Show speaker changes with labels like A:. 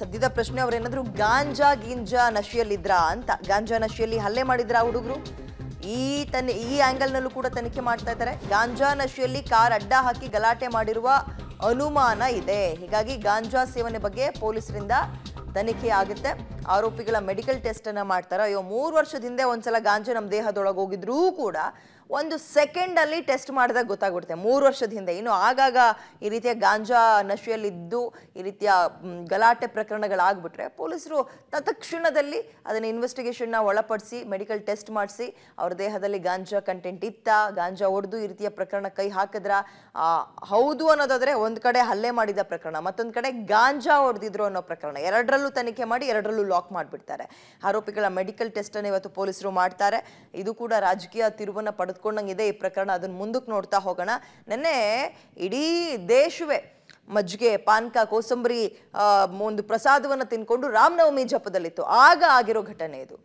A: ಸದ್ಯದ ಪ್ರಶ್ನೆ ಅವರೇನಾದರೂ ಗಾಂಜಾ ಗಿಂಜಾ ನಶೆಯಲ್ಲಿದ್ರಾ ಅಂತ ಗಾಂಜಾ ನಶೆಯಲ್ಲಿ ಹಲ್ಲೆ ಆ ಹುಡುಗರು ಈ ತನ್ನ ಈ ಆ್ಯಂಗಲ್ನಲ್ಲೂ ಕೂಡ ತನಿಖೆ ಮಾಡ್ತಾ ಇದ್ದಾರೆ ಗಾಂಜಾ ನಶೆಯಲ್ಲಿ ಕಾರ್ ಅಡ್ಡ ಹಾಕಿ ಗಲಾಟೆ ಮಾಡಿರುವ ಅನುಮಾನ ಇದೆ ಹೀಗಾಗಿ ಗಾಂಜಾ ಸೇವನೆ ಬಗ್ಗೆ ಪೊಲೀಸರಿಂದ ತನಿಖೆ ಆಗುತ್ತೆ ಆರೋಪಿಗಳ ಮೆಡಿಕಲ್ ಟೆಸ್ಟ್ ಅನ್ನ ಮಾಡ್ತಾರೆ ಅಯ್ಯೋ ಮೂರು ವರ್ಷದ ಹಿಂದೆ ಒಂದ್ಸಲ ಗಾಂಜಾ ನಮ್ಮ ದೇಹದೊಳಗೆ ಹೋಗಿದ್ರೂ ಕೂಡ ಒಂದು ಸೆಕೆಂಡ್ ಅಲ್ಲಿ ಟೆಸ್ಟ್ ಮಾಡಿದಾಗ ಗೊತ್ತಾಗ್ಬಿಡುತ್ತೆ ಮೂರು ವರ್ಷದ ಹಿಂದೆ ಇನ್ನು ಆಗಾಗ ಈ ರೀತಿಯ ಗಾಂಜಾ ನಶೆಯಲ್ಲಿದ್ದು ಈ ರೀತಿಯ ಗಲಾಟೆ ಪ್ರಕರಣಗಳಾಗ್ಬಿಟ್ರೆ ಪೊಲೀಸರು ತತ್ಕ್ಷಣದಲ್ಲಿ ಅದನ್ನು ಇನ್ವೆಸ್ಟಿಗೇಷನ್ನ ಒಳಪಡಿಸಿ ಮೆಡಿಕಲ್ ಟೆಸ್ಟ್ ಮಾಡಿಸಿ ಅವ್ರ ದೇಹದಲ್ಲಿ ಗಾಂಜಾ ಕಂಟೆಂಟ್ ಇತ್ತ ಗಾಂಜಾ ಹೊಡೆದು ಈ ರೀತಿಯ ಪ್ರಕರಣ ಕೈ ಹಾಕಿದ್ರ ಹೌದು ಅನ್ನೋದಾದರೆ ಒಂದು ಕಡೆ ಹಲ್ಲೆ ಮಾಡಿದ ಪ್ರಕರಣ ಮತ್ತೊಂದು ಕಡೆ ಗಾಂಜಾ ಹೊಡೆದಿದ್ರು ಅನ್ನೋ ಪ್ರಕರಣ ಎರಡರಲ್ಲೂ ತನಿಖೆ ಮಾಡಿ ಎರಡರಲ್ಲೂ ಬ್ಲಾಕ್ ಮಾಡಿಬಿಡ್ತಾರೆ ಆರೋಪಿಗಳ ಮೆಡಿಕಲ್ ಅನ್ನು ಇವತ್ತು ಪೊಲೀಸರು ಮಾಡ್ತಾರೆ ಇದು ಕೂಡ ರಾಜಕೀಯ ತಿರುವನ್ನು ಪಡೆದುಕೊಂಡಂಗಿದೆ ಈ ಪ್ರಕರಣ ಅದನ್ನು ಮುಂದಕ್ಕೆ ನೋಡ್ತಾ ಹೋಗೋಣ ನೆನ್ನೆ ಇಡೀ ದೇಶವೇ ಮಜ್ಜಿಗೆ ಪಾನ್ಕ ಕೋಸಂಬರಿ ಒಂದು ಪ್ರಸಾದವನ್ನು ತಿನ್ಕೊಂಡು ರಾಮನವಮಿ ಜಪದಲ್ಲಿತ್ತು ಆಗ ಆಗಿರೋ ಘಟನೆ ಇದು